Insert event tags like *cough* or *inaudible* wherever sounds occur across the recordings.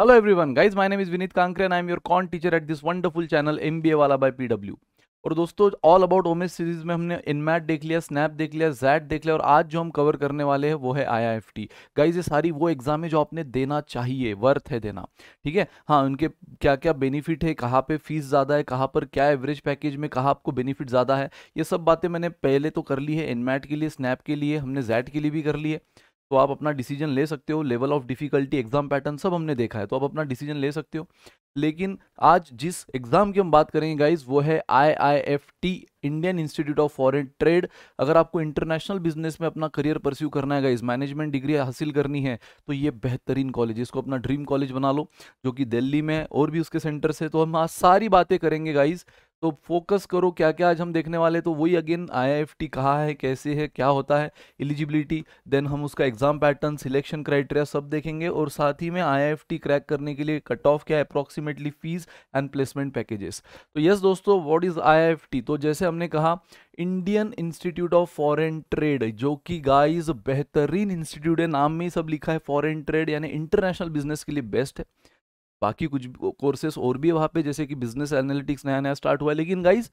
Hello everyone guys my name is Vineet Kankare and I am your quant teacher at this wonderful channel MBA वाला by PW और दोस्तों all about ओमेस series में हमने इनमैट देख लिया snap देख लिया जैट देख लिया और आज जो हम कवर करने वाले हैं वो है आईआईएफटी गाइज ये सारी वो एग्जाम है जो आपने देना चाहिए वर्थ है देना ठीक है हाँ उनके क्या क्या बेनिफिट है कहाँ पे फीस ज़्यादा है कहाँ पर क्या एवरेज पैकेज में कहाँ आपको बेनिफिट ज़्यादा है ये सब बातें मैंने पहले तो कर ली है इनमैट के लिए स्नैप के लिए हमने जैट के लिए भी कर ली है तो आप अपना डिसीजन ले सकते हो level of difficulty exam pattern सब हमने देखा है तो आप अपना डिसीजन ले सकते हो लेकिन आज जिस एग्जाम की हम बात करेंगे गाइज वो है I I F T Indian Institute of Foreign Trade अगर आपको इंटरनेशनल बिजनेस में अपना करियर परस्यू करना है गाइज मैनेजमेंट डिग्री हासिल करनी है तो ये बेहतरीन कॉलेज इसको अपना ड्रीम कॉलेज बना लो जो कि दिल्ली में और भी उसके सेंटर्स से है तो हम आज सारी बातें करेंगे गाइज तो फोकस करो क्या क्या आज हम देखने वाले तो वही अगेन आई कहाँ है कैसे है क्या होता है एलिजिबिलिटी देन हम उसका एग्जाम पैटर्न सिलेक्शन क्राइटेरिया सब देखेंगे और साथ ही में आई क्रैक करने के लिए कट ऑफ क्या है approximately fees and placement packages तो यस दोस्तों व्हाट इज आई तो जैसे हमने कहा Indian Institute of Foreign Trade जो कि गाइज बेहतरीन इंस्टीट्यूट है नाम में ही सब लिखा है फॉरेन ट्रेड यानी इंटरनेशनल बिजनेस के लिए बेस्ट है बाकी कुछ कोर्सेस और भी है वहाँ पे जैसे कि बिजनेस एनालिटिक्स नया नया स्टार्ट हुआ है लेकिन गाइज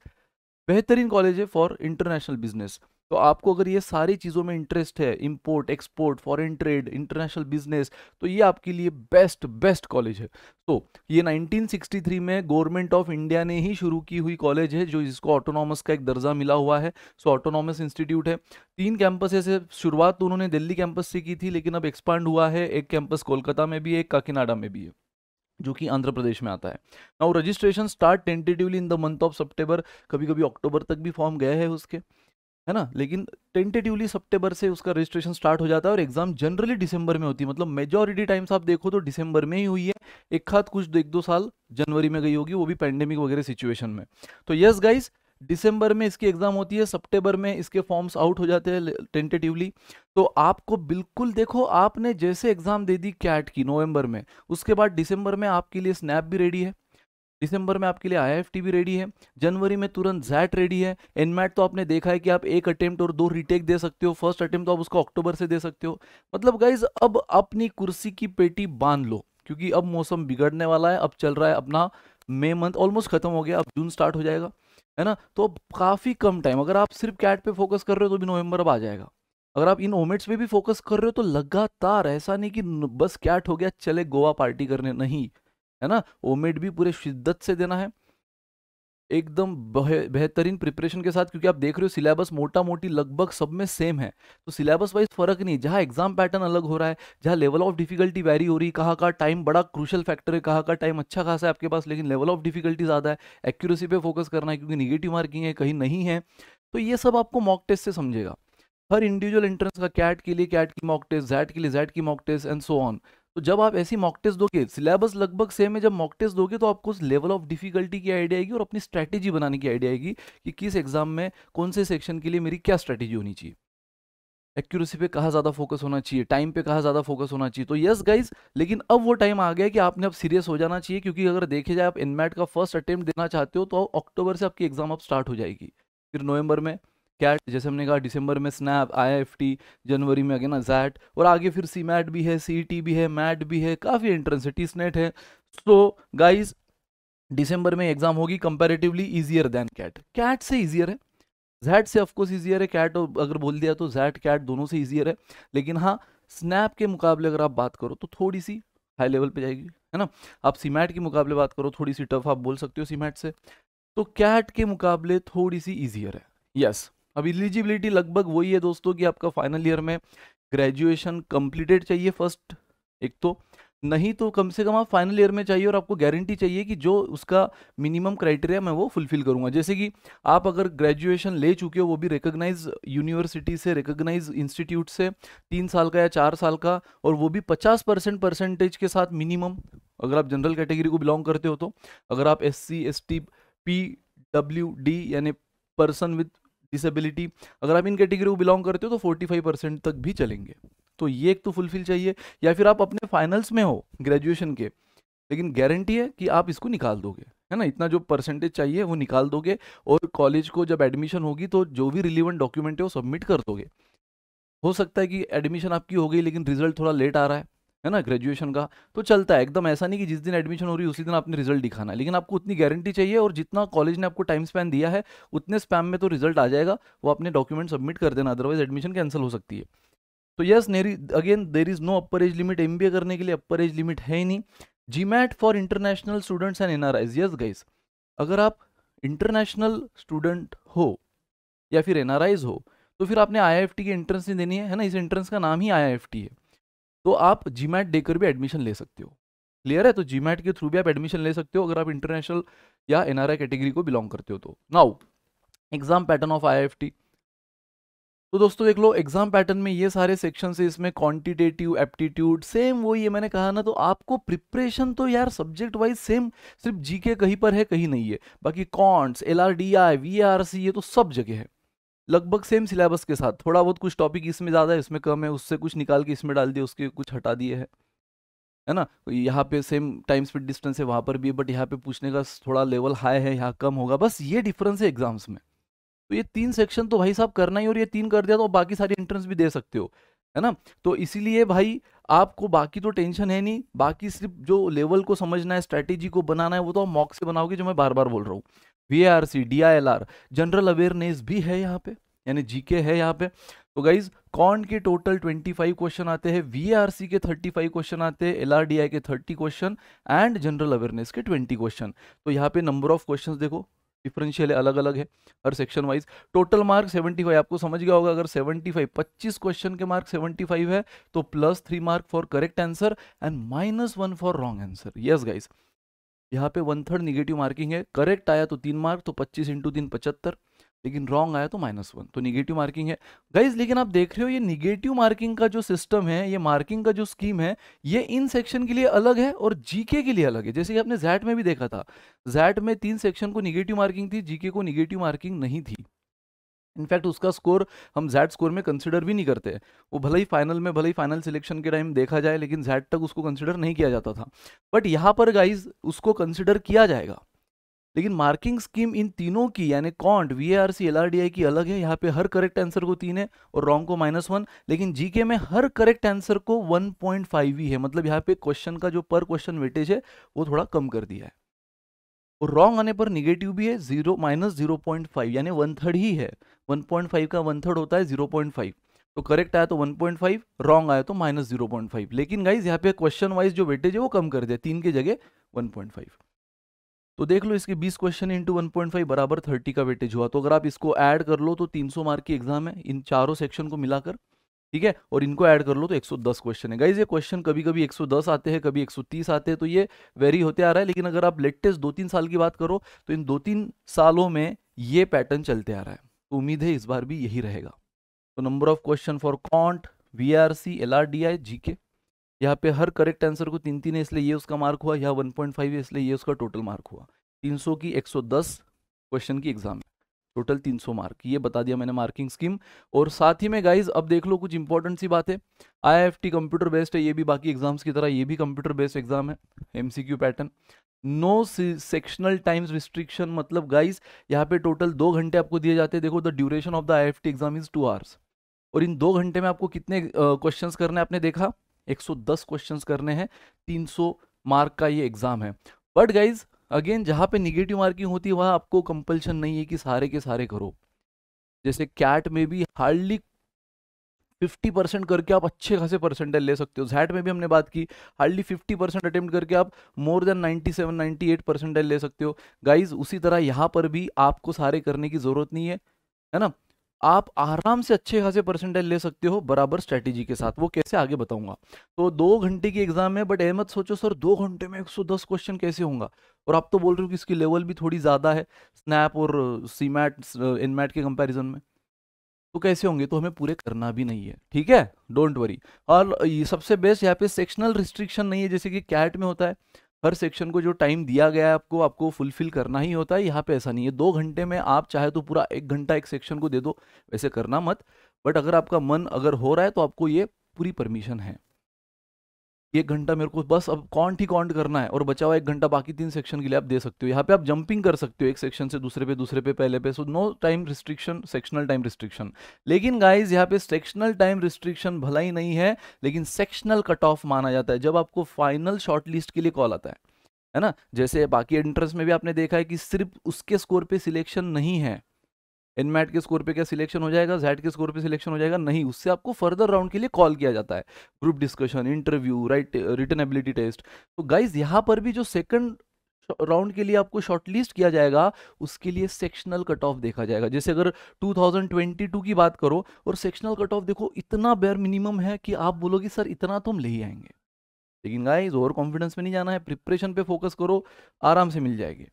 बेहतरीन कॉलेज है फॉर इंटरनेशनल बिजनेस तो आपको अगर ये सारी चीज़ों में इंटरेस्ट है import export foreign trade international business तो ये आपके लिए बेस्ट बेस्ट कॉलेज है तो ये 1963 में गवर्नमेंट ऑफ इंडिया ने ही शुरू की हुई कॉलेज है जो इसको ऑटोनॉमस का एक दर्जा मिला हुआ है सो ऑटोनॉमस इंस्टीट्यूट है तीन कैंपस से शुरुआत तो उन्होंने दिल्ली कैंपस से की थी लेकिन अब एक्सपांड हुआ है एक कैंपस कोलकाता में भी एक काकीनाडा में भी है जो कि आंध्र प्रदेश में आता है now registration start tentatively in the month of September कभी कभी अक्टूबर तक भी फॉर्म गया है उसके है ना लेकिन टेंटेटिवली सेप्टेबर से उसका रजिस्ट्रेशन स्टार्ट हो जाता है और एग्जाम जनरली डिसंबर में होती है मतलब मेजोरिटी टाइम्स आप देखो तो डिसंबर में ही हुई है एक खाद कुछ एक दो साल जनवरी में गई होगी वो भी पैंडेमिक वगैरह सिचुएशन में तो यस गाइज दिसंबर में इसकी एग्ज़ाम होती है सितंबर में इसके फॉर्म्स आउट हो जाते हैं टेंटेटिवली तो आपको बिल्कुल देखो आपने जैसे एग्ज़ाम दे दी कैट की नवंबर में उसके बाद दिसंबर में आपके लिए स्नैप भी रेडी है दिसंबर में आपके लिए आई भी रेडी है जनवरी में तुरंत जैट रेडी है एनमैट तो आपने देखा है कि आप एक अटेम्प्ट और दो रिटेक दे सकते हो फर्स्ट अटेम्प्ट तो आप उसको अक्टूबर से दे सकते हो मतलब गाइज अब अपनी कुर्सी की पेटी बांध लो क्योंकि अब मौसम बिगड़ने वाला है अब चल रहा है अपना मई मंथ ऑलमोस्ट खत्म हो गया अब जून स्टार्ट हो जाएगा है ना तो अब काफ़ी कम टाइम अगर आप सिर्फ कैट पे फोकस कर रहे हो तो भी नवंबर अब आ जाएगा अगर आप इन ओमेट्स पे भी फोकस कर रहे हो तो लगातार ऐसा नहीं कि बस कैट हो गया चले गोवा पार्टी करने नहीं है ना ओमेट भी पूरे शिद्दत से देना है एकदम बेहतरीन प्रिपरेशन के साथ क्योंकि आप देख रहे हो सिलेबस मोटा मोटी लगभग सब में सेम है तो सिलेबस वाइज फर्क नहीं जहाँ एग्जाम पैटर्न अलग हो रहा है जहाँ लेवल ऑफ डिफिकल्टी वैरी हो रही कहाँ का टाइम बड़ा क्रूशल फैक्टर है कहाँ का टाइम अच्छा खासा है आपके पास लेकिन लेवल ऑफ डिफिकल्टी ज़्यादा है एक्यूरेसी पे फोकस करना है क्योंकि निगेटिव मार्किंग है कहीं नहीं है तो ये सब आपको मॉक टेस्ट से समझेगा हर इंडिविजुअल एंट्रेंस का कैट के लिए कैट की मॉक टेस्ट जैट के लिए जैट की mock test and so on तो जब आप ऐसी मॉक टेस्ट दोगे सिलेबस लगभग सेम है जब मॉक टेस्ट दोगे तो आपको उस लेवल ऑफ डिफिकल्टी की आइडिया आएगी और अपनी स्ट्रैटेजी बनाने की आइडिया आएगी कि किस एग्जाम में कौन से सेक्शन के लिए मेरी क्या स्ट्रैटेजी होनी चाहिए एक्यूरेसी पे कहा ज़्यादा फोकस होना चाहिए टाइम पे कहा ज़्यादा फोकस होना चाहिए तो यस गाइज लेकिन अब वो टाइम आ गया कि आपने अब सीरियस हो जाना चाहिए क्योंकि अगर देखे जाए आप इनमेट का फर्स्ट अटेम्प्ट देना चाहते हो तो अक्टूबर से आपकी एग्जाम अब स्टार्ट हो जाएगी फिर नवंबर में कैट जैसे हमने कहा दिसंबर में स्नैप आई जनवरी में अगेन जैट और आगे फिर सी मैट भी है सी e भी है मैट भी है काफ़ी एंट्रेंस है टी स्नेट है सो गाइज दिसंबर में एग्जाम होगी comparatively easier than CAT CAT से ईजियर है जैट से ऑफकोर्स ईजियर है कैट अगर बोल दिया तो जैट कैट दोनों से ईजियर है लेकिन हाँ स्नैप के मुकाबले अगर आप बात करो तो थोड़ी सी हाई लेवल पे जाएगी है ना आप सीमैट के मुकाबले बात करो थोड़ी सी टफ आप बोल सकते हो सीमैट से तो कैट के मुकाबले थोड़ी सी ईजियर है यस yes. अब एलिजिबिलिटी लगभग वही है दोस्तों कि आपका फाइनल ईयर में ग्रेजुएशन कंप्लीटेड चाहिए फर्स्ट एक तो नहीं तो कम से कम आप फाइनल ईयर में चाहिए और आपको गारंटी चाहिए कि जो उसका मिनिमम क्राइटेरिया मैं वो फुलफिल करूंगा जैसे कि आप अगर ग्रेजुएशन ले चुके हो वो भी रिकोगनाइज यूनिवर्सिटी से रिकोगनाइज इंस्टीट्यूट से तीन साल का या चार साल का और वो भी पचास परसेंट परसेंटेज के साथ मिनिमम अगर आप जनरल कैटेगरी को बिलोंग करते हो तो अगर आप S C S T P W D यानी पर्सन विथ डिसेबिलिटी अगर आप इन कैटेगरी को बिलोंग करते हो तो 45 परसेंट तक भी चलेंगे तो ये एक तो फुलफिल चाहिए या फिर आप अपने फाइनल्स में हो ग्रेजुएशन के लेकिन गारंटी है कि आप इसको निकाल दोगे है ना इतना जो परसेंटेज चाहिए वो निकाल दोगे और कॉलेज को जब एडमिशन होगी तो जो भी रिलीवेंट डॉक्यूमेंट है वो सबमिट कर दोगे हो सकता है कि एडमिशन आपकी हो गई लेकिन रिजल्ट थोड़ा लेट आ रहा है है ना ग्रेजुएशन का तो चलता है एकदम ऐसा नहीं कि जिस दिन एडमिशन हो रही है उसी दिन आपने रिजल्ट दिखाना है लेकिन आपको उतनी गारंटी चाहिए और जितना कॉलेज ने आपको टाइम स्पैन दिया है उतने स्पैम में तो रिजल्ट आ जाएगा वो अपने डॉक्यूमेंट सबमिट कर देना अदरवाइज एडमिशन कैंसिल हो सकती है तो यस नेरी again there is no upper age limit एम करने के लिए अपर एज लिमिट है ही नहीं जी for international students and N R yes guys अगर आप इंटरनेशनल स्टूडेंट हो या फिर एन हो तो फिर आपने आई के एंट्रेंस नहीं देनी है है ना इस एंट्रेंस का नाम ही आई है तो आप जी मैट देकर भी एडमिशन ले सकते हो क्लियर है तो जी मैट के थ्रू भी आप एडमिशन ले सकते हो अगर आप इंटरनेशनल या एन कैटेगरी को बिलोंग करते हो तो now exam pattern of I तो दोस्तों देख लो एग्जाम पैटर्न में ये सारे सेक्शन है इसमें क्वांटिटेटिव एप्टीट्यूड सेम वही है मैंने कहा ना तो आपको प्रिपरेशन तो यार सब्जेक्ट वाइज सेम सिर्फ जीके कहीं पर है कहीं नहीं है बाकी quants L R D I V R C ये तो सब जगह है लगभग सेम सिलेबस के साथ थोड़ा बहुत कुछ टॉपिक इसमें ज़्यादा है इसमें कम है उससे कुछ निकाल के इसमें डाल दिया उसके कुछ हटा दिए है है ना तो यहाँ पे सेम टाइम स्पीड डिस्टेंस है वहाँ पर भी बट यहाँ पे पूछने का थोड़ा लेवल हाई है यहाँ कम होगा बस ये डिफरेंस है एग्जाम्स में तो ये तीन सेक्शन तो भाई साहब करना ही और ये तीन कर दिया तो बाकी सारी एंट्रेंस भी दे सकते हो है ना तो इसीलिए भाई आपको बाकी तो टेंशन है नहीं बाकी सिर्फ जो लेवल को समझना है स्ट्रैटेजी को बनाना है वो तो आप मॉक से बनाओगे जो मैं बार बार बोल रहा हूँ V R C D I L R general awareness भी है यहाँ पे यानी जीके है यहाँ पे तो गाइज कॉन के टोटल 25 क्वेश्चन आते हैं सी के 35 क्वेश्चन आते हैं एलआरडीआई के 30 क्वेश्चन एंड जनरल अवेयरनेस के 20 क्वेश्चन तो यहाँ पे नंबर ऑफ क्वेश्चन देखो डिफरेंशियल अलग अलग है हर सेक्शन वाइज टोटल मार्क 75 आपको समझ गया होगा अगर 75 25 क्वेश्चन के मार्क 75 है तो plus three mark for correct answer and minus one for wrong answer yes guys यहाँ पे वन थर्ड निगेटिव मार्किंग है करेक्ट आया तो तीन मार्क तो पच्चीस इंटू तीन पचहत्तर लेकिन रॉन्ग आया तो माइनस वन तो निगेटिव मार्किंग है गाइज लेकिन आप देख रहे हो ये निगेटिव मार्किंग का जो सिस्टम है ये मार्किंग का जो स्कीम है ये इन सेक्शन के लिए अलग है और जीके के लिए अलग है जैसे कि आपने जैट में भी देखा था जैट में तीन सेक्शन को निगेटिव मार्किंग थी जीके को निगेटिव मार्किंग नहीं थी इनफैक्ट उसका स्कोर हम जैट स्कोर में कंसिडर भी नहीं करते वो भले ही फाइनल में भले ही फाइनल सिलेक्शन के टाइम देखा जाए लेकिन जैट तक उसको कंसिडर नहीं किया जाता था बट यहाँ पर गाइज उसको कंसिडर किया जाएगा लेकिन मार्किंग स्कीम इन तीनों की यानी quant V A R C L R D I की अलग है यहाँ पे हर करेक्ट आंसर को तीन है और रॉन्ग को माइनस वन लेकिन जीके में हर करेक्ट आंसर को वन पॉइंट फाइव ही है मतलब यहाँ पे क्वेश्चन का जो पर क्वेश्चन वेटेज है वो थोड़ा कम कर दिया है और रॉन्ग आने पर निगेटिव भी है zero minus zero point five यानी वन थर्ड ही है वन पॉइंट फाइव का वन थर्ड होता है जीरो पॉइंट फाइव तो करेक्ट आया तो वन पॉइंट फाइव रॉन्ग आया तो माइनस जीरो पॉइंट फाइव लेकिन गाइज यहाँ पे क्वेश्चन वाइज जो वेटेज है वो कम कर दिया तीन के जगह वन पॉइंट फाइव तो देख लो इसके बीस question into one point five बराबर थर्टी का वेटेज हुआ तो अगर आप इसको ऐड कर लो तो तीन सौ मार्क की एग्जाम है इन चारों सेक्शन को मिलाकर ठीक है और इनको ऐड कर लो तो 110 क्वेश्चन है गाइज ये क्वेश्चन कभी कभी 110 आते हैं कभी 130 आते हैं तो ये वेरी होते आ रहा है लेकिन अगर आप लेटेस्ट दो तीन साल की बात करो तो इन दो तीन सालों में ये पैटर्न चलते आ रहा है तो उम्मीद है इस बार भी यही रहेगा तो number of question for quant V R C L R D I G K यहाँ पे हर करेक्ट आंसर को तीन तीन है इसलिए ये उसका मार्क हुआ यहाँ पॉइंट है इसलिए ये उसका टोटल मार्क हुआ तीन की एक क्वेश्चन की एग्जाम है टोटल 300 मार्क ये बता दिया मैंने मार्किंग स्कीम और साथ ही में गाइज अब देख लो कुछ इंपॉर्टेंट सी बात है आई कंप्यूटर बेस्ड है ये भी बाकी एग्जाम्स की तरह ये भी कंप्यूटर बेस्ड एग्जाम है एम pattern no sectional times restriction मतलब गाइज यहाँ पे टोटल दो घंटे आपको दिए जाते हैं देखो the duration of the I exam is two hours और इन दो घंटे में आपको कितने क्वेश्चंस uh, करने आपने देखा 110 क्वेश्चंस करने हैं 300 मार्क का ये एग्जाम है बट गाइज अगेन जहाँ पे निगेटिव मार्किंग होती है वहाँ आपको कंपल्शन नहीं है कि सारे के सारे करो जैसे कैट में भी हार्डली फिफ्टी परसेंट करके आप अच्छे खासे परसेंटेज ले सकते हो जैट में भी हमने बात की हार्डली फिफ्टी परसेंट अटेम्प्ट करके आप more than ninety 98 eight percentage ले सकते हो गाइज उसी तरह यहाँ पर भी आपको सारे करने की ज़रूरत नहीं है है ना आप आराम से अच्छे खासे परसेंटेज ले सकते हो बराबर स्ट्रेटेजी के साथ वो कैसे आगे बताऊंगा तो दो घंटे की एग्जाम है बट अहमद सोचो सर दो घंटे में 110 क्वेश्चन कैसे होगा और आप तो बोल रहे हो कि इसकी लेवल भी थोड़ी ज़्यादा है स्नैप और सी मैट मैट के कंपेरिजन में तो कैसे होंगे तो हमें पूरे करना भी नहीं है ठीक है डोंट वरी और ये सबसे बेस्ट यहाँ पे सेक्शनल रिस्ट्रिक्शन नहीं है जैसे कि कैट में होता है हर सेक्शन को जो टाइम दिया गया है आपको आपको फुलफिल करना ही होता है यहाँ पे ऐसा नहीं है दो घंटे में आप चाहे तो पूरा एक घंटा एक सेक्शन को दे दो वैसे करना मत बट अगर आपका मन अगर हो रहा है तो आपको ये पूरी परमिशन है एक घंटा मेरे को बस अब कौन ही कौन करना है और बचा हुआ एक घंटा बाकी तीन सेक्शन के लिए आप दे सकते हो यहाँ पे आप जंपिंग कर सकते हो एक सेक्शन से दूसरे पे दूसरे पे पहले पे so no time restriction sectional time restriction लेकिन गाइज यहाँ पे सेक्शनल टाइम रिस्ट्रिक्शन भला ही नहीं है लेकिन सेक्शनल कट ऑफ माना जाता है जब आपको फाइनल शॉर्ट लिस्ट के लिए कॉल आता है है ना जैसे बाकी एंट्रेंस में भी आपने देखा है कि सिर्फ उसके स्कोर पे सिलेक्शन नहीं है इनमेट के स्कोर पे क्या सिलेक्शन हो जाएगा जेड के स्कोर पे सिलेक्शन हो जाएगा नहीं उससे आपको फर्दर राउंड के लिए कॉल किया जाता है group discussion interview right written ability test तो गाइज यहाँ पर भी जो सेकंड राउंड के लिए आपको शॉर्टलिस्ट किया जाएगा उसके लिए सेक्शनल कट ऑफ देखा जाएगा जैसे अगर 2022 की बात करो और सेक्शनल कट ऑफ देखो इतना बेर मिनिमम है कि आप बोलोगे सर इतना तो हम ले ही आएंगे लेकिन गाइज ओवर कॉन्फिडेंस में नहीं जाना है प्रिपरेशन पे फोकस करो आराम से मिल जाएगी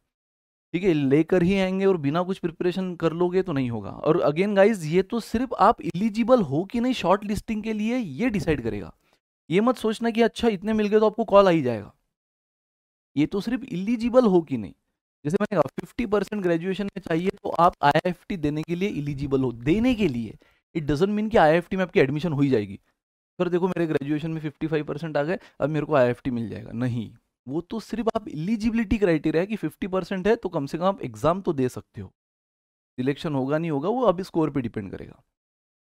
ठीक है लेकर ही आएंगे और बिना कुछ प्रिपरेशन कर लोगे तो नहीं होगा और अगेन गाइज ये तो सिर्फ आप इलिजिबल हो कि नहीं शॉर्ट लिस्टिंग के लिए ये डिसाइड करेगा ये मत सोचना कि अच्छा इतने मिल गए तो आपको कॉल आ ही जाएगा ये तो सिर्फ इलिजिबल हो कि नहीं जैसे मैंने कहा फिफ्टी परसेंट ग्रेजुएशन में चाहिए तो आप आई देने के लिए इलिजिबल हो देने के लिए इट डजेंट मीन कि आई में आपकी एडमिशन हो ही जाएगी सर देखो मेरे ग्रेजुएशन में 55 परसेंट आ गए अब मेरे को आई मिल जाएगा नहीं वो तो सिर्फ आप इलिजिबिलिटी क्राइटेरिया है कि फिफ्टी परसेंट है तो कम से कम आप एग्जाम तो दे सकते हो सिलेक्शन होगा नहीं होगा वो अभी स्कोर पे डिपेंड करेगा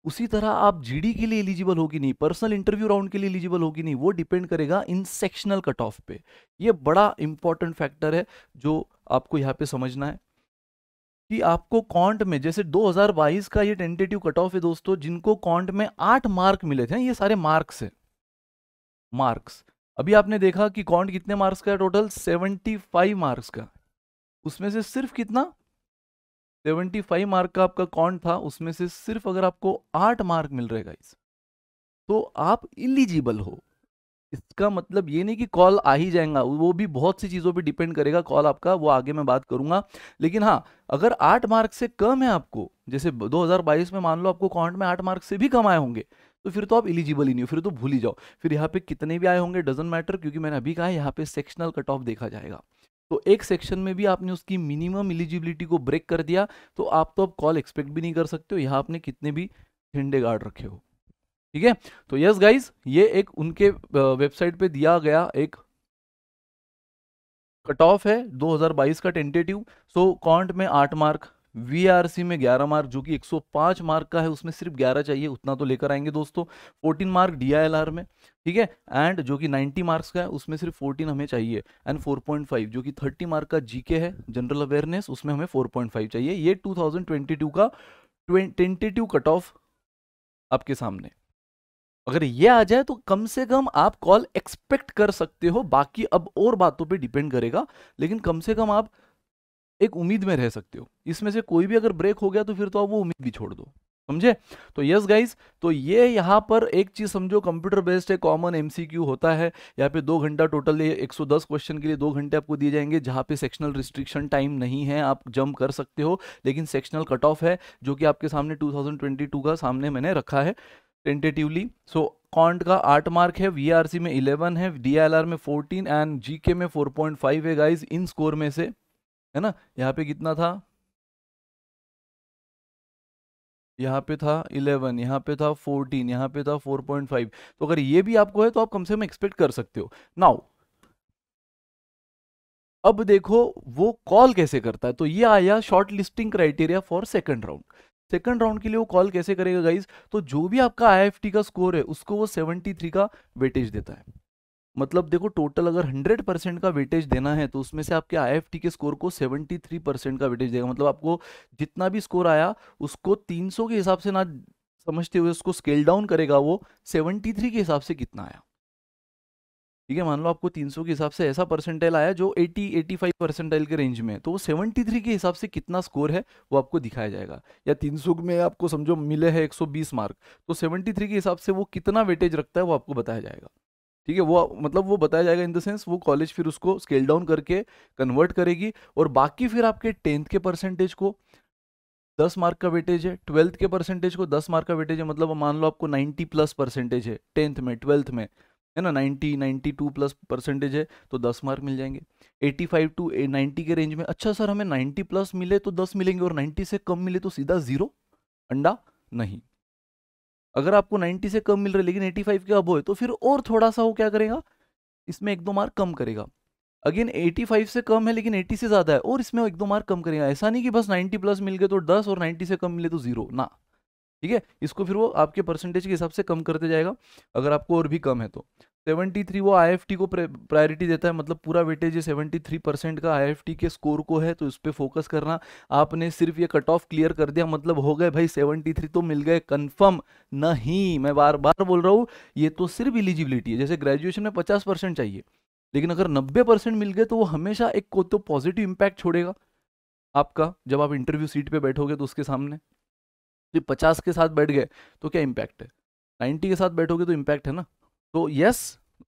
उसी तरह आप जीडी के लिए एलिजिबल होगी नहीं पर्सनल इंटरव्यू राउंड के लिए एलिजिबल होगी नहीं वो डिपेंड करेगा इन सेक्शनल कट ऑफ पे ये बड़ा इंपॉर्टेंट फैक्टर है जो आपको यहाँ पे समझना है कि आपको कॉन्ट में जैसे 2022 का ये टेंटेटिव कट ऑफ है दोस्तों जिनको कॉन्ट में आठ मार्क मिले थे ये सारे मार्क्स है मार्क्स अभी आपने देखा कि कॉन्ट कितने मार्क्स का है टोटल 75 मार्क्स का उसमें से सिर्फ कितना 75 मार्क का आपका कॉन्ट था उसमें से सिर्फ अगर आपको आठ मार्क मिल रहेगा इस तो आप इलिजिबल हो इसका मतलब ये नहीं कि कॉल आ ही जाएगा वो भी बहुत सी चीज़ों पे डिपेंड करेगा कॉल आपका वो आगे मैं बात करूंगा लेकिन हाँ अगर आठ मार्क से कम है आपको जैसे 2022 में मान लो आपको कॉन्ट में आठ मार्क से भी कम आए होंगे तो फिर तो आप इलिजिबल ही नहीं हो फिर तो भूल ही जाओ फिर यहाँ पे कितने भी आए होंगे डजेंट मैटर क्योंकि मैंने अभी कहा है यहाँ पे सेक्शनल कट ऑफ देखा जाएगा तो एक सेक्शन में भी आपने उसकी मिनिमम इलिजिबिलिटी को ब्रेक कर दिया तो आप तो अब कॉल एक्सपेक्ट भी नहीं कर सकते हो यहाँ आपने कितने भी झंडे गार्ड रखे हो ठीक है तो यस गाइज ये एक उनके वेबसाइट पर दिया गया एक कट ऑफ है 2022 का टेंटेटिव सो कॉन्ट में आठ मार्क वीआरसी में 11 मार्क जो कि 105 मार्क का है उसमें सिर्फ 11 चाहिए उतना तो लेकर आएंगे दोस्तों 14 मार्क डीआईएलआर में ठीक है एंड जो कि 90 मार्क्स का है उसमें सिर्फ 14 हमें चाहिए एंड 4.5 जो कि 30 मार्क का जीके है जनरल अवेयरनेस उसमें हमें 4.5 चाहिए ये 2022 का ट्वेंटी कट ऑफ आपके सामने अगर ये आ जाए तो कम से कम आप कॉल एक्सपेक्ट कर सकते हो बाकी अब और बातों पे डिपेंड करेगा लेकिन कम से कम आप एक उम्मीद में रह सकते हो इसमें से कोई भी अगर ब्रेक हो गया तो फिर तो आप वो उम्मीद भी छोड़ दो समझे तो यस गाइस तो ये यहाँ पर एक चीज समझो कंप्यूटर बेस्ड है कॉमन एमसीक्यू होता है यहाँ पे दो घंटा टोटल ये 110 क्वेश्चन के लिए दो घंटे आपको दिए जाएंगे जहाँ पे सेक्शनल रिस्ट्रिक्शन टाइम नहीं है आप जंप कर सकते हो लेकिन सेक्शनल कट ऑफ है जो कि आपके सामने टू का सामने मैंने रखा है टेंटेटिवली सो कॉन्ट का आठ मार्क है वी में इलेवन है डी में फोर्टीन एंड जीके में फोर पॉइंट फाइव है गाइज इन स्कोर में से है ना यहाँ पे कितना था यहाँ पे था 11 यहाँ पे था 14 यहाँ पे था 4.5 तो अगर ये भी आपको है तो आप कम से कम एक्सपेक्ट कर सकते हो नाउ अब देखो वो कॉल कैसे करता है तो ये आया short listing criteria for second round second round के लिए वो कॉल कैसे करेगा गाइज तो जो भी आपका आई का स्कोर है उसको वो सेवेंटी का वेटेज देता है मतलब देखो टोटल अगर 100 परसेंट का वेटेज देना है तो उसमें से आपके आईएफटी के स्कोर को 73 परसेंट का वेटेज देगा मतलब आपको जितना भी स्कोर आया उसको 300 के हिसाब से ना समझते हुए उसको स्केल डाउन करेगा वो 73 के हिसाब से कितना आया ठीक है मान लो आपको 300 के हिसाब से ऐसा परसेंटाइल आया जो 80 85 परसेंटाइल के रेंज में तो वो 73 के हिसाब से कितना स्कोर है वो आपको दिखाया जाएगा या 300 में आपको समझो मिले हैं 120 मार्क तो 73 के हिसाब से वो कितना वेटेज रखता है वो आपको बताया जाएगा ठीक है वो मतलब वो बताया जाएगा इन द सेंस वो कॉलेज फिर उसको स्केल डाउन करके कन्वर्ट करेगी और बाकी फिर आपके टेंथ के परसेंटेज को दस मार्क का वेटेज है ट्वेल्थ के परसेंटेज को दस मार्क का वेटेज है मतलब मान लो आपको नाइन्टी प्लस परसेंटेज है टेंथ में ट्वेल्थ में है ना ninety ninety two plus percentage है तो दस मार्क मिल जाएंगे एटी फाइव टू नाइन्टी के रेंज में अच्छा सर हमें नाइन्टी प्लस मिले तो दस मिलेंगे और नाइन्टी से कम मिले तो सीधा ज़ीरो अंडा नहीं अगर आपको 90 से कम मिल रहा है लेकिन 85 के अब हो तो फिर और थोड़ा सा वो क्या करेगा इसमें एक दो मार्क कम करेगा अगेन 85 से कम है लेकिन 80 से ज़्यादा है और इसमें एक दो मार्क कम करेगा ऐसा नहीं कि बस 90 प्लस मिल गए तो 10 और 90 से कम मिले तो जीरो ना ठीक है इसको फिर वो आपके परसेंटेज के हिसाब से कम करते जाएगा अगर आपको और भी कम है तो 73 वो आई को प्रायोरिटी देता है मतलब पूरा वेटेज ये 73 परसेंट का आई के स्कोर को है तो इस पर फोकस करना आपने सिर्फ ये कट ऑफ क्लियर कर दिया मतलब हो गए भाई 73 तो मिल गए कंफर्म नहीं मैं बार बार बोल रहा हूँ ये तो सिर्फ एलिजिबिलिटी है जैसे ग्रेजुएशन में पचास परसेंट चाहिए लेकिन अगर नब्बे परसेंट मिल गए तो वो हमेशा एक को तो पॉजिटिव इम्पैक्ट छोड़ेगा आपका जब आप इंटरव्यू सीट पर बैठोगे तो उसके सामने तो पचास के साथ बैठ गए तो क्या इम्पैक्ट है नाइन्टी के साथ बैठोगे तो इम्पैक्ट है ना तो यस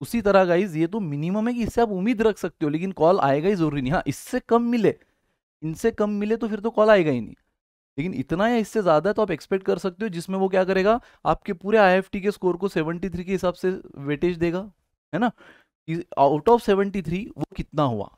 उसी तरह गाइज ये तो मिनिमम है कि इससे आप उम्मीद रख सकते हो लेकिन कॉल आएगा ही जरूरी नहीं हाँ इससे कम मिले इनसे कम मिले तो फिर तो कॉल आएगा ही नहीं लेकिन इतना या इससे ज़्यादा तो आप एक्सपेक्ट कर सकते हो जिसमें वो क्या करेगा आपके पूरे आई के स्कोर को 73 के हिसाब से वेटेज देगा है ना आउट ऑफ 73 वो कितना हुआ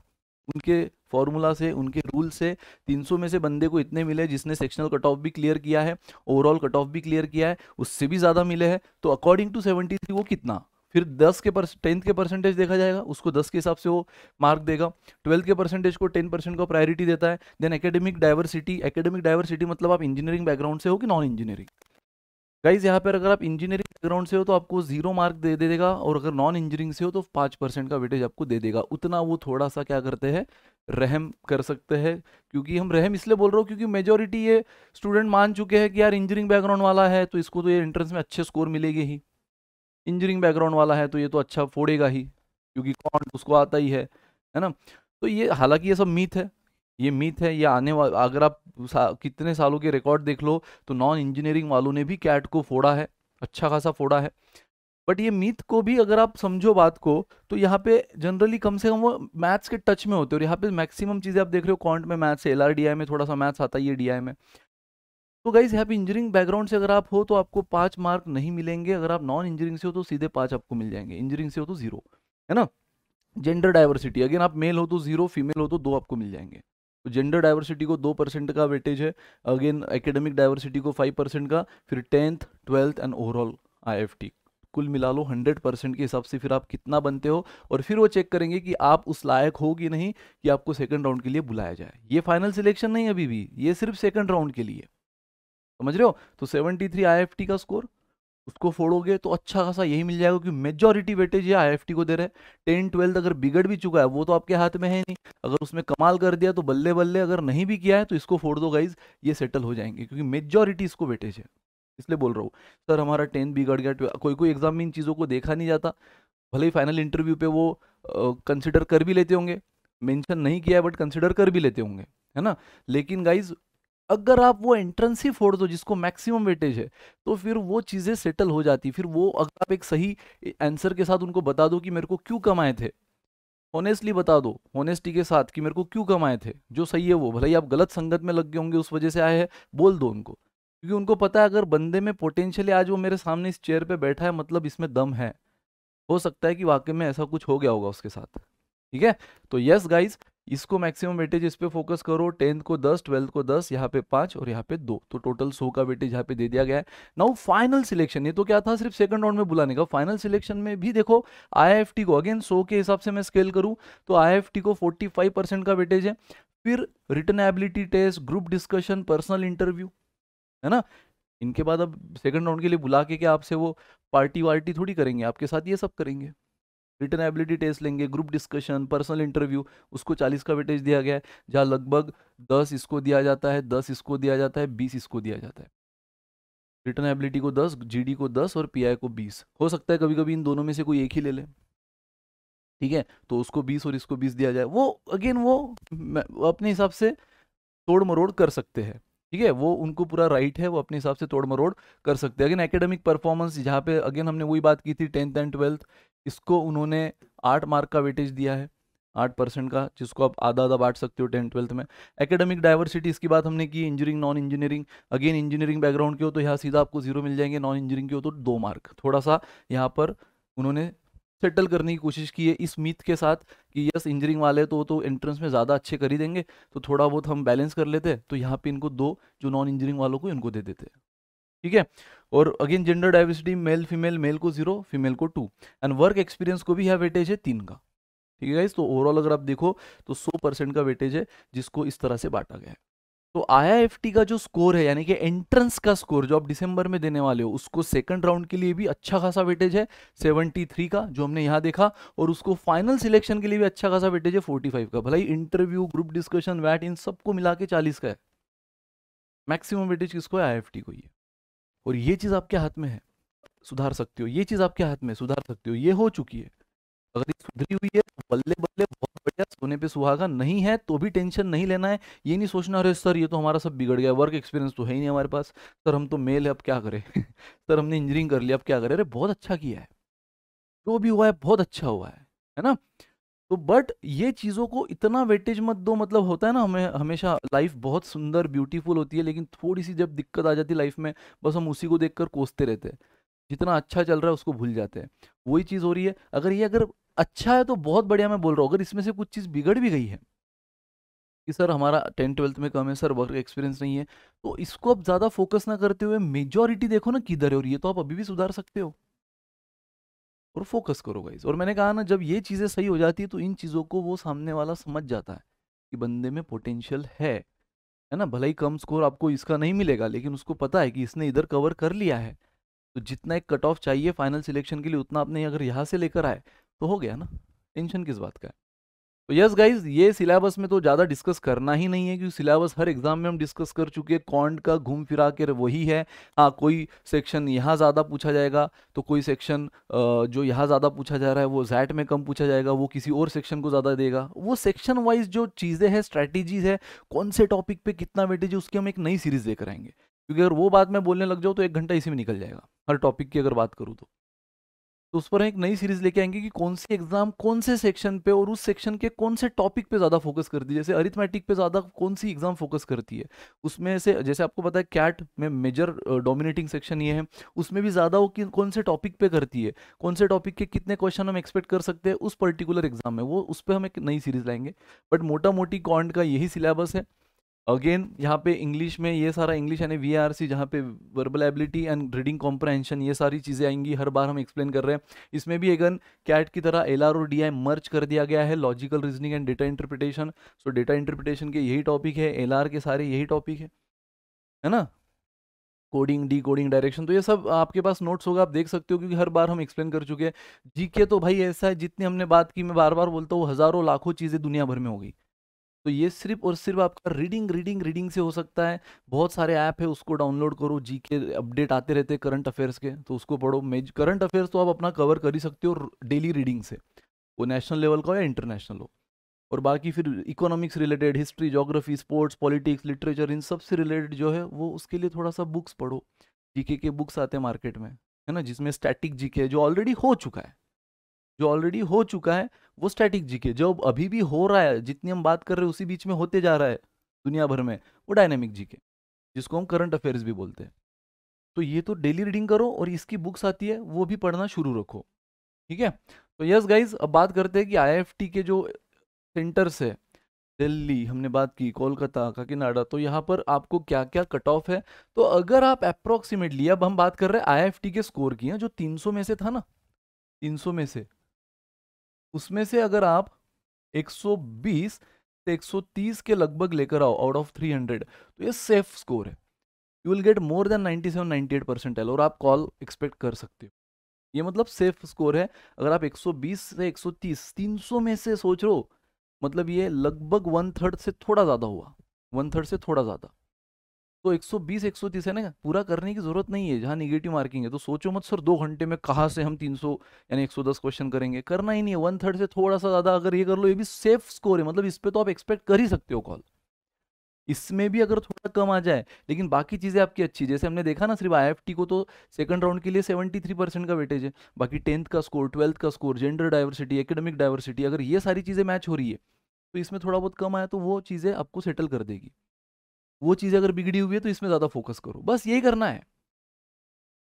उनके फॉर्मूला से उनके रूल से 300 में से बंदे को इतने मिले जिसने सेक्शनल कट ऑफ भी क्लियर किया है ओवरऑल कट ऑफ भी क्लियर किया है उससे भी ज़्यादा मिले हैं तो अकॉर्डिंग टू 73 वो कितना फिर 10 के पर टेंथ के परसेंटेज देखा जाएगा उसको 10 के हिसाब से वो मार्क देगा ट्वेल्थ के परसेंटेज को 10 परसेंट का प्रायोरिटी देता है then academic diversity academic diversity मतलब आप इंजीनियरिंग बैकग्राउंड से हो कि नॉन इंजीनियरिंग गाइज यहाँ पर अगर आप इंजीनियरिंग बैकग्राउंड से हो तो आपको जीरो मार्क दे दे देगा और अगर नॉन इंजीनियरिंग से हो तो पाँच परसेंट का वेटेज आपको दे देगा उतना वो थोड़ा सा क्या करते हैं रहम कर सकते हैं क्योंकि हम रहम इसलिए बोल रहे हो क्योंकि मेजोरिटी ये स्टूडेंट मान चुके हैं कि यार इंजीनियरिंग बैकग्राउंड वाला है तो इसको तो ये एंट्रेंस में अच्छे स्कोर मिलेगी ही इंजीनियरिंग बैकग्राउंड वाला है तो ये तो अच्छा फोड़ेगा ही क्योंकि कौन उसको आता ही है है ना तो ये हालांकि ये सब मीथ है ये मिथ है ये आने वाला अगर आप सा, कितने सालों के रिकॉर्ड देख लो तो नॉन इंजीनियरिंग वालों ने भी कैट को फोड़ा है अच्छा खासा फोड़ा है बट ये मिथ को भी अगर आप समझो बात को तो यहाँ पे जनरली कम से कम वो मैथ्स के टच में होते हैं और यहाँ पे मैक्सिमम चीज़ें आप देख रहे हो कॉन्ट में मैथ्स एल आर में थोड़ा सा मैथ्स आता है ये डी आई में तो गाइज यहाँ पे इंजीनियरिंग बैकग्राउंड से अगर आप हो तो आपको पाँच मार्क नहीं मिलेंगे अगर आप नॉन इंजीनियरिंग से हो तो सीधे पाँच आपको मिल जाएंगे इंजीनियरिंग से हो तो जीरो है ना जेंडर डाइवर्सिटी अगेन आप मेल हो तो जीरो फीमेल हो तो दो आपको मिल जाएंगे जेंडर डाइवर्सिटी को दो परसेंट का वेटेज है अगेन एकेडमिक डाइवर्सिटी को फाइव परसेंट का फिर tenth twelfth and overall IFT कुल मिला लो हंड्रेड परसेंट के हिसाब से फिर आप कितना बनते हो और फिर वो चेक करेंगे कि आप उस लायक हो कि नहीं कि आपको सेकंड राउंड के लिए बुलाया जाए ये फाइनल सिलेक्शन नहीं अभी भी ये सिर्फ सेकंड राउंड के लिए समझ रहे हो तो सेवेंटी थ्री का स्कोर उसको फोड़ोगे तो अच्छा खासा यही मिल जाएगा क्योंकि मेजोरिटी वेटेज ये आई को दे रहे हैं टेन ट्वेल्थ अगर बिगड़ भी चुका है वो तो आपके हाथ में है नहीं अगर उसमें कमाल कर दिया तो बल्ले बल्ले अगर नहीं भी किया है तो इसको फोड़ दो गाइज ये सेटल हो जाएंगे क्योंकि मेजोरिटी इसको वेटेज है इसलिए बोल रहा हूँ सर हमारा टेंथ बिगड़ गया कोई कोई एग्जाम में इन चीज़ों को देखा नहीं जाता भले ही फाइनल इंटरव्यू पे वो कंसिडर कर भी लेते होंगे मैंशन नहीं किया है बट कंसिडर कर भी लेते होंगे है ना लेकिन गाइज अगर आप वो एंट्रेंस ही फोड़ दो जिसको मैक्सिमम वेटेज है तो फिर वो चीज़ें सेटल हो जाती फिर वो अगर आप एक सही आंसर के साथ उनको बता दो कि मेरे को क्यों कमाए थे ऑनेस्टली बता दो ऑनेस्टी के साथ कि मेरे को क्यों कमाए थे जो सही है वो भले ही आप गलत संगत में लग गए होंगे उस वजह से आए हैं बोल दो उनको क्योंकि उनको पता है अगर बंदे में पोटेंशियली आज वो मेरे सामने इस चेयर पे बैठा है मतलब इसमें दम है हो सकता है कि वाकई में ऐसा कुछ हो गया होगा उसके साथ ठीक है तो यस गाइज इसको मैक्सिमम वेटेज इस पर फोकस करो टेंथ को दस ट्वेल्थ को दस यहाँ पे पांच और यहाँ पे दो तो टोटल सो का वेटेज यहाँ पे दे दिया गया है नाउ फाइनल सिलेक्शन ये तो क्या था सिर्फ सेकंड राउंड में बुलाने का फाइनल सिलेक्शन में भी देखो आई को अगेन सो के हिसाब से मैं स्केल करूँ तो आई को फोर्टी फाइव परसेंट का वेटेज है फिर written ability test group discussion personal interview है ना इनके बाद अब सेकंड राउंड के लिए बुला के क्या आपसे वो पार्टी वार्टी थोड़ी करेंगे आपके साथ ये सब करेंगे रिटर्न एबिलिटी टेस्ट लेंगे ग्रुप डिस्कशन पर्सनल इंटरव्यू उसको चालीस का वेटेज दिया गया है जहाँ लगभग दस इसको दिया जाता है दस इसको दिया जाता है बीस इसको दिया जाता है रिटर्न एबिलिटी को दस जी को दस और पी को बीस हो सकता है कभी कभी इन दोनों में से कोई एक ही ले लें ठीक है तो उसको बीस और इसको बीस दिया जाए वो अगेन वो अपने हिसाब से तोड़ मरोड़ कर सकते हैं ठीक है वो उनको पूरा राइट है वो अपने हिसाब से तोड़ मरोड़ कर सकते हैं अगेन एकेडमिक परफॉर्मेंस जहाँ पे अगेन हमने वही बात की थी टेंथ एंड ट्वेल्थ इसको उन्होंने आठ मार्क का वेटेज दिया है आठ परसेंट का जिसको आप आधा आधा बांट सकते हो टेंथ ट्वेल्थ में एकेडमिक डाइवर्सिटी इसकी बात हमने की engineering non engineering again engineering background के हो तो यहाँ सीधा आपको जीरो मिल जाएंगे नॉन इंजीनियरिंग के हो तो दो मार्क थोड़ा सा यहाँ पर उन्होंने सेटल करने की कोशिश की है इस मीत के साथ कि यस इंजरिंग वाले तो तो एंट्रेंस में ज़्यादा अच्छे कर ही देंगे तो थोड़ा बहुत हम बैलेंस कर लेते हैं तो यहाँ पे इनको दो जो नॉन इंजरिंग वालों को इनको दे देते हैं ठीक है और again gender diversity male female male को जीरो फीमेल को टू एंड वर्क एक्सपीरियंस को भी यह वेटेज है तीन का ठीक है इस तो ओवरऑल अगर आप देखो तो सौ परसेंट का वेटेज है जिसको इस तरह से बांटा गया है तो आईआईएफटी का जो स्कोर है यानी कि एंट्रेंस का स्कोर जो आप दिसंबर में देने वाले हो उसको सेकंड राउंड के लिए भी अच्छा खासा वेटेज है 73 का जो हमने यहाँ देखा और उसको फाइनल सिलेक्शन के लिए भी अच्छा खासा वेटेज है 45 का भलाई इंटरव्यू ग्रुप डिस्कशन वैट इन सबको मिला के चालीस का है मैक्सिमम वेटेज किसको है आई को ये और ये चीज़ आपके हाथ में है सुधार सकते हो ये चीज़ आपके हाथ में सुधार सकते हो ये हो चुकी है अगर ये सुधरी हुई है तो बल्ले बल्ले बहुत सोने पे सुहागा नहीं है तो भी टेंशन नहीं लेना है ये नहीं सोचना अरे सर ये तो हमारा सब बिगड़ गया वर्क एक्सपीरियंस तो है ही नहीं हमारे पास सर हम तो मेल है अब क्या करें *laughs* सर हमने इंजीनियरिंग कर लिया अब क्या करें अरे बहुत अच्छा किया है जो भी हुआ है बहुत अच्छा हुआ है है ना तो बट ये चीज़ों को इतना वेटेज मत दो मतलब होता है ना हमें हमेशा लाइफ बहुत सुंदर ब्यूटीफुल होती है लेकिन थोड़ी सी जब दिक्कत आ जाती है लाइफ में बस हम उसी को देख कोसते रहते हैं जितना अच्छा चल रहा है उसको भूल जाते हैं वही चीज़ हो रही है अगर ये अगर अच्छा है तो बहुत बढ़िया मैं बोल रहा हूँ अगर इसमें से कुछ चीज़ बिगड़ भी गई है कि सर हमारा टेंथ ट्वेल्थ में कम है सर वर्क एक्सपीरियंस नहीं है तो इसको आप ज़्यादा फोकस ना करते हुए मेजोरिटी देखो ना किधर है और ये तो आप अभी भी सुधार सकते हो और फोकस करो गाइज और मैंने कहा ना जब ये चीज़ें सही हो जाती है तो इन चीज़ों को वो सामने वाला समझ जाता है कि बंदे में पोटेंशियल है है ना भले ही कम स्कोर आपको इसका नहीं मिलेगा लेकिन उसको पता है कि इसने इधर कवर कर लिया है तो जितना एक कट ऑफ चाहिए फाइनल सिलेक्शन के लिए उतना आपने अगर यहाँ से लेकर आए तो हो गया ना टेंशन किस बात का है तो यस गाइज ये सिलेबस में तो ज़्यादा डिस्कस करना ही नहीं है क्योंकि सिलेबस हर एग्जाम में हम डिस्कस कर चुके हैं कॉन्ड का घूम फिरा के वही है हाँ कोई सेक्शन यहाँ ज़्यादा पूछा जाएगा तो कोई सेक्शन जो यहाँ ज़्यादा पूछा जा रहा है वो जैट में कम पूछा जाएगा वो किसी और सेक्शन को ज़्यादा देगा वो सेक्शन वाइज जो चीज़ें हैं स्ट्रैटेजीज है कौन से टॉपिक पर कितना वेटेज है उसकी हम एक नई सीरीज़ देकर आएंगे क्योंकि अगर वो बात मैं बोलने लग जाऊँ तो एक घंटा इसी में निकल जाएगा हर टॉपिक की अगर बात करूँ तो तो उस पर हम एक नई सीरीज लेके आएंगे कि कौन सी एग्जाम कौन से सेक्शन पे और उस सेक्शन के कौन से टॉपिक पे ज़्यादा फोकस करती है जैसे अरिथमेटिक पे ज़्यादा कौन सी एग्जाम फोकस करती है उसमें से जैसे आपको पता है कैट में मेजर डोमिनेटिंग सेक्शन ये है उसमें भी ज़्यादा वो कि कौन से टॉपिक पे करती है कौन से टॉपिक के कितने क्वेश्चन हम एक्सपेक्ट कर सकते हैं उस पर्टिकुलर एग्जाम में वो उस पर हम एक नई सीरीज लाएंगे बट मोटा मोटी कॉन्ट का यही सिलेबस है अगेन यहाँ पे इंग्लिश में ये सारा इंग्लिश यानी वी आर सी जहाँ पे verbal ability and reading comprehension ये सारी चीज़ें आएंगी हर बार हम एक्सप्लेन कर रहे हैं इसमें भी अगन कैट की तरह एल आर और डी आई मर्च कर दिया गया है logical reasoning and data interpretation so data interpretation के यही टॉपिक है एल आर के सारे यही टॉपिक है है ना कोडिंग डी कोडिंग डायरेक्शन तो ये सब आपके पास नोट्स होगा आप देख सकते हो क्योंकि हर बार हम एक्सप्लेन कर चुके हैं जी के तो भाई ऐसा है जितनी हमने बात की मैं बार बार बोलता हूँ हज़ारों लाखों चीज़ें दुनिया भर में हो गई तो ये सिर्फ और सिर्फ आपका रीडिंग रीडिंग रीडिंग से हो सकता है बहुत सारे ऐप है उसको डाउनलोड करो जी के अपडेट आते रहते हैं करंट अफेयर्स के तो उसको पढ़ो मेज करंट अफेयर्स तो आप अपना कवर कर ही सकते हो डेली रीडिंग से वो नेशनल लेवल का हो या इंटरनेशनल हो और बाकी फिर economics related history geography sports politics literature इन सब से रिलेटेड जो है वो उसके लिए थोड़ा सा बुक्स पढ़ो जीके के बुक्स आते हैं मार्केट में है ना जिसमें स्टैटिक जीके जो ऑलरेडी हो चुका है जो ऑलरेडी हो चुका है वो स्टैटिक जीके जो अभी भी हो रहा है जितनी हम बात कर रहे हैं उसी बीच में होते जा रहा है दुनिया भर में वो डायनेमिक जीके जिसको हम करंट अफेयर्स भी बोलते हैं तो ये तो डेली रीडिंग करो और इसकी बुक्स आती है वो भी पढ़ना शुरू रखो ठीक है तो यस गाइज अब बात करते हैं कि आई के जो सेंटर्स है दिल्ली हमने बात की कोलकाता काकीनाडा तो यहाँ पर आपको क्या क्या कट ऑफ है तो अगर आप अप्रोक्सीमेटली अब हम बात कर रहे हैं आई के स्कोर की हैं जो 300 में से था ना 300 में से उसमें से अगर आप 120 से 130 के लगभग लेकर आओ आउट ऑफ 300 तो ये सेफ स्कोर है you will get more than 97 98 percentile और आप कॉल एक्सपेक्ट कर सकते हो ये मतलब सेफ स्कोर है अगर आप 120 से 130 300 में से सोच रहे हो मतलब ये लगभग वन थर्ड से थोड़ा ज़्यादा हुआ वन थर्ड से थोड़ा ज़्यादा तो 120 130 है ना पूरा करने की जरूरत नहीं है जहाँ निगेटिव मार्किंग है तो सोचो मत सर दो घंटे में कहाँ से हम 300 यानी 110 क्वेश्चन करेंगे करना ही नहीं है वन थर्ड से थोड़ा सा ज़्यादा अगर ये कर लो ये भी सेफ स्कोर है मतलब इस पर तो आप एक्सपेक्ट कर ही सकते हो कॉल इसमें भी अगर थोड़ा कम आ जाए लेकिन बाकी चीज़ें आपकी अच्छी जैसे हमने देखा ना सिर्फ आई को तो सेकंड राउंड के लिए 73 परसेंट का वेटेज है बाकी टेंथ का स्कोर ट्वेल्थ का score gender diversity academic diversity अगर ये सारी चीज़ें मैच हो रही है तो इसमें थोड़ा बहुत कम आया तो वो चीज़ें आपको सेटल कर देगी वो चीज़ अगर बिगड़ी हुई है तो इसमें ज़्यादा फोकस करो बस यही करना है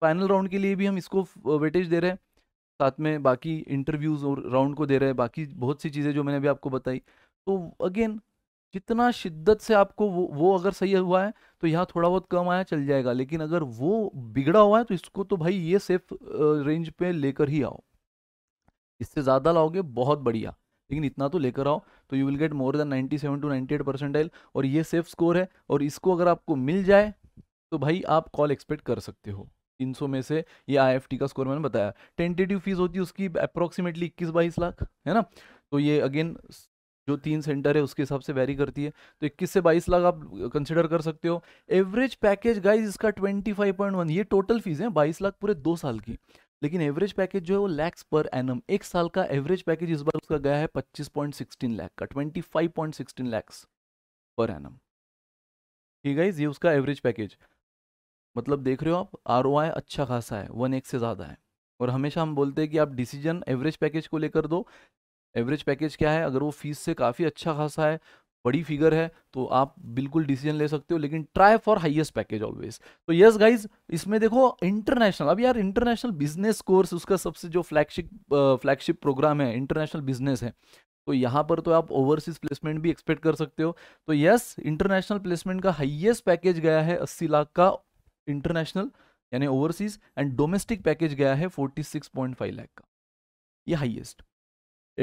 फाइनल राउंड के लिए भी हम इसको वेटेज दे रहे हैं साथ में बाकी इंटरव्यूज़ और राउंड को दे रहे हैं बाकी बहुत सी चीज़ें जो मैंने अभी आपको बताई तो अगेन जितना शिद्दत से आपको वो वो अगर सही हुआ है तो यहाँ थोड़ा बहुत कम आया चल जाएगा लेकिन अगर वो बिगड़ा हुआ है तो इसको तो भाई ये सेफ रेंज पे लेकर ही आओ इससे ज़्यादा लाओगे बहुत बढ़िया लेकिन इतना तो लेकर आओ तो you will get more than 97 to 98 percentile और ये सेफ स्कोर है और इसको अगर आपको मिल जाए तो भाई आप कॉल एक्सपेक्ट कर सकते हो 300 में से ये आई का स्कोर मैंने बताया टेंटेटिव फीस होती है उसकी अप्रोक्सीमेटली इक्कीस बाईस लाख है ना तो ये अगेन जो तीन सेंटर है उसके हिसाब से वेरी करती है तो 21 से 22 लाख आप कंसिडर कर सकते हो एवरेज पैकेज गाइज इसका 25.1 ये टोटल फीस है 22 लाख पूरे दो साल की लेकिन एवरेज पैकेज जो है वो लैक्स पर एनम एक साल का एवरेज पैकेज इस बार उसका गया है 25.16 लाख का 25.16 लैक्स पर एनम ठीक है ये उसका एवरेज पैकेज मतलब देख रहे हो आप आर अच्छा खासा है वन एक से ज़्यादा है और हमेशा हम बोलते हैं कि आप डिसीजन एवरेज पैकेज को लेकर दो एवरेज पैकेज क्या है अगर वो फीस से काफ़ी अच्छा खासा है बड़ी फिगर है तो आप बिल्कुल डिसीजन ले सकते हो लेकिन try for highest package always तो यस गाइज इसमें देखो इंटरनेशनल अब यार इंटरनेशनल बिजनेस कोर्स उसका सबसे जो फ्लैगशिप फ्लैगशिप प्रोग्राम है इंटरनेशनल बिजनेस है तो यहाँ पर तो आप ओवरसीज प्लेसमेंट भी एक्सपेक्ट कर सकते हो तो यस इंटरनेशनल प्लेसमेंट का हाइएस्ट पैकेज गया है अस्सी लाख का इंटरनेशनल यानी ओवरसीज एंड डोमेस्टिक पैकेज गया है forty six point five lakh का ये हाइएस्ट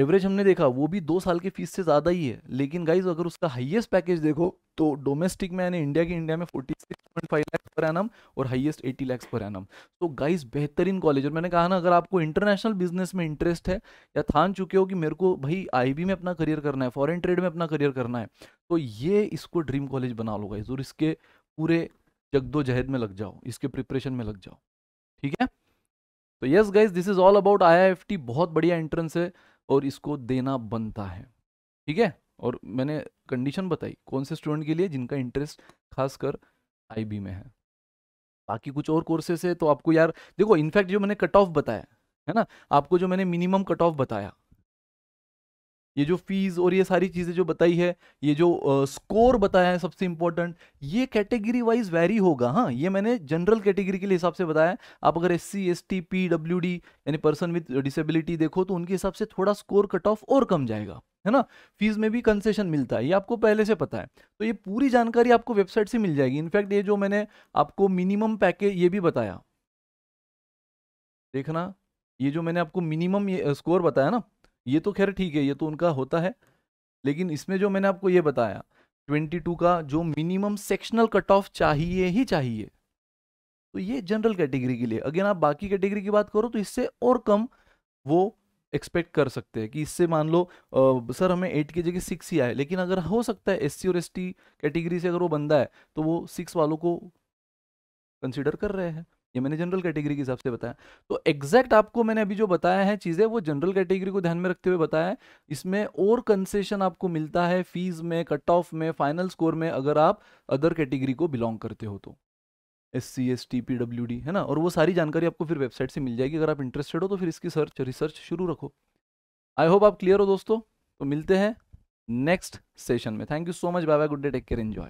एवरेज हमने देखा वो भी दो साल के फीस से ज़्यादा ही है लेकिन गाइज अगर उसका हाईएस्ट पैकेज देखो तो डोमेस्टिक में यानी इंडिया की इंडिया में forty six point five lakhs पर एनम और हाईएस्ट एटी लैक्स पर एनम तो गाइज बेहतरीन कॉलेज और मैंने कहा ना अगर आपको इंटरनेशनल बिजनेस में इंटरेस्ट है या थान चुके हो कि मेरे को भाई आई में अपना करियर करना है फॉरन ट्रेड में अपना करियर करना है तो ये इसको ड्रीम कॉलेज बना लो गाइज और इसके पूरे जगदोजहद में लग जाओ इसके प्रिपरेशन में लग जाओ ठीक है तो yes guys this is all about आई बहुत बढ़िया एंट्रेंस है और इसको देना बनता है ठीक है और मैंने कंडीशन बताई कौन से स्टूडेंट के लिए जिनका इंटरेस्ट खासकर आईबी में है बाकी कुछ और कोर्सेस है तो आपको यार देखो इनफैक्ट जो मैंने कट ऑफ बताया है ना आपको जो मैंने मिनिमम कट ऑफ बताया ये जो फीस और ये सारी चीज़ें जो बताई है ये जो स्कोर uh, बताया है सबसे इंपॉर्टेंट ये कैटेगरी वाइज वेरी होगा हाँ ये मैंने जनरल कैटेगरी के लिए हिसाब से बताया आप अगर S C S T P W D यानी पर्सन विद डिसेबिलिटी देखो तो उनके हिसाब से थोड़ा स्कोर कट ऑफ और कम जाएगा है ना फीस में भी कंसेशन मिलता है ये आपको पहले से पता है तो ये पूरी जानकारी आपको वेबसाइट से मिल जाएगी इनफैक्ट ये जो मैंने आपको मिनिमम पैकेज ये भी बताया देखना ये जो मैंने आपको मिनिमम स्कोर बताया ना ये तो खैर ठीक है ये तो उनका होता है लेकिन इसमें जो मैंने आपको ये बताया 22 का जो मिनिमम सेक्शनल कट ऑफ चाहिए ही चाहिए तो ये जनरल कैटेगरी के लिए अगेन आप बाकी कैटेगरी की बात करो तो इससे और कम वो एक्सपेक्ट कर सकते हैं कि इससे मान लो आ, सर हमें एट की जगह सिक्स ही आए लेकिन अगर हो सकता है एस और एस कैटेगरी से अगर वो बंदा है तो वो सिक्स वालों को कंसिडर कर रहे हैं ये मैंने जनरल कैटेगरी के हिसाब से बताया तो एग्जैक्ट आपको मैंने अभी जो बताया है चीज़ें वो जनरल कैटेगरी को ध्यान में रखते हुए बताया है इसमें और कंसेशन आपको मिलता है फीस में कट ऑफ में फाइनल स्कोर में अगर आप अदर कैटेगरी को बिलोंग करते हो तो S C S T P W D है ना और वो सारी जानकारी आपको फिर वेबसाइट से मिल जाएगी अगर आप इंटरेस्टेड हो तो फिर इसकी सर्च रिसर्च शुरू रखो आई होप आप क्लियर हो दोस्तों तो मिलते हैं नेक्स्ट सेशन में thank you so much bye bye good day take care enjoy